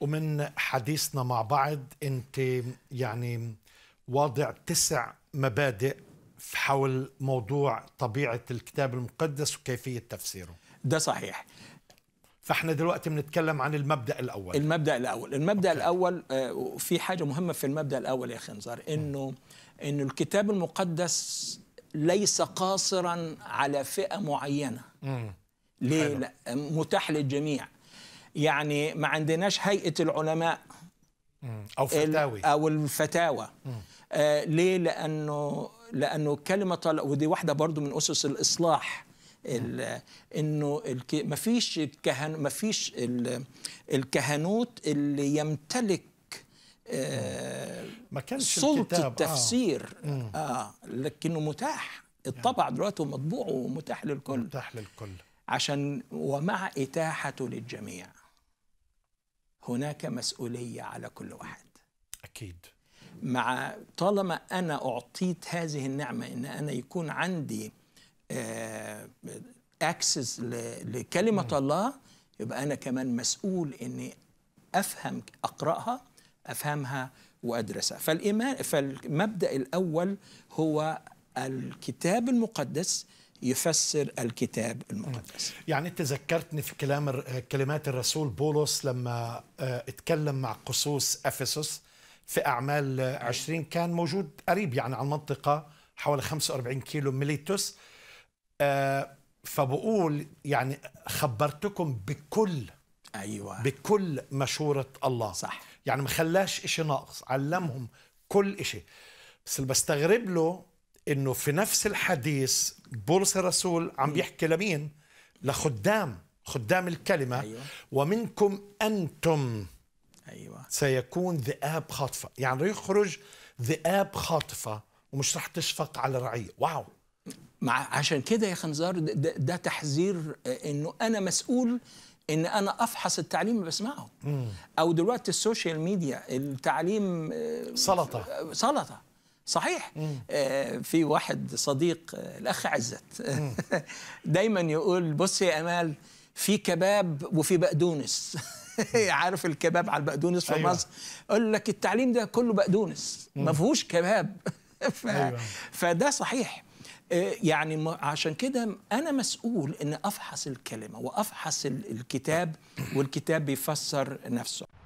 ومن حديثنا مع بعض انت يعني واضع تسع مبادئ حول موضوع طبيعه الكتاب المقدس وكيفيه تفسيره ده صحيح فاحنا دلوقتي بنتكلم عن المبدا الاول المبدا الاول المبدا أوكي. الاول آه، في حاجه مهمه في المبدا الاول يا اخي انه انه الكتاب المقدس ليس قاصرا على فئه معينه م. ليه لا متاح للجميع يعني ما عندناش هيئه العلماء او فتاوي او الفتاوى آه ليه لانه لانه كلمه ودي واحده برضو من اسس الاصلاح انه ما مفيش الكهن مفيش الكهنوت اللي يمتلك آه، ما كانش سلطه التفسير آه. آه. لكنه متاح يعني. الطبع دلوقتي ومطبوع ومتاح للكل متاح للكل عشان ومع اتاحته للجميع هناك مسؤولية على كل واحد أكيد مع طالما أنا أعطيت هذه النعمة إن أنا يكون عندي أكسس آه، لكلمة م. الله يبقى أنا كمان مسؤول إني أفهم أقرأها أفهمها وأدرسها فالإيمان فالمبدأ الأول هو الكتاب المقدس يفسر الكتاب المقدس يعني انت ذكرتني في كلام آه، كلمات الرسول بولس لما آه، اتكلم مع قصوص افسس في اعمال 20 آه، كان موجود قريب يعني على المنطقه حوالي 45 كيلو ميليتوس فبقول يعني خبرتكم بكل ايوه بكل مشوره الله صح يعني ما خلاش شيء ناقص علمهم كل شيء بس اللي بستغرب له انه في نفس الحديث بولس الرسول عم بيحكي لمين لخدام خدام الكلمه أيوة. ومنكم انتم ايوه سيكون ذئاب خاطفه يعني يخرج ذئاب خاطفه ومش رح تشفق على رعيه واو مع عشان كده يا خنزار ده, ده تحذير آه، انه انا مسؤول ان انا افحص التعليم اللي بسمعه او دلوقتي السوشيال ميديا التعليم آه، سلطه آه، سلطه صحيح آه في واحد صديق آه، الاخ عزت دايما يقول بص يا امال في كباب وفي بقدونس عارف الكباب على البقدونس في أيوة. مصر يقول لك التعليم ده كله بقدونس ما فيهوش كباب ف... أيوة. فده صحيح آه، يعني عشان كده انا مسؤول ان افحص الكلمه وافحص الكتاب والكتاب بيفسر نفسه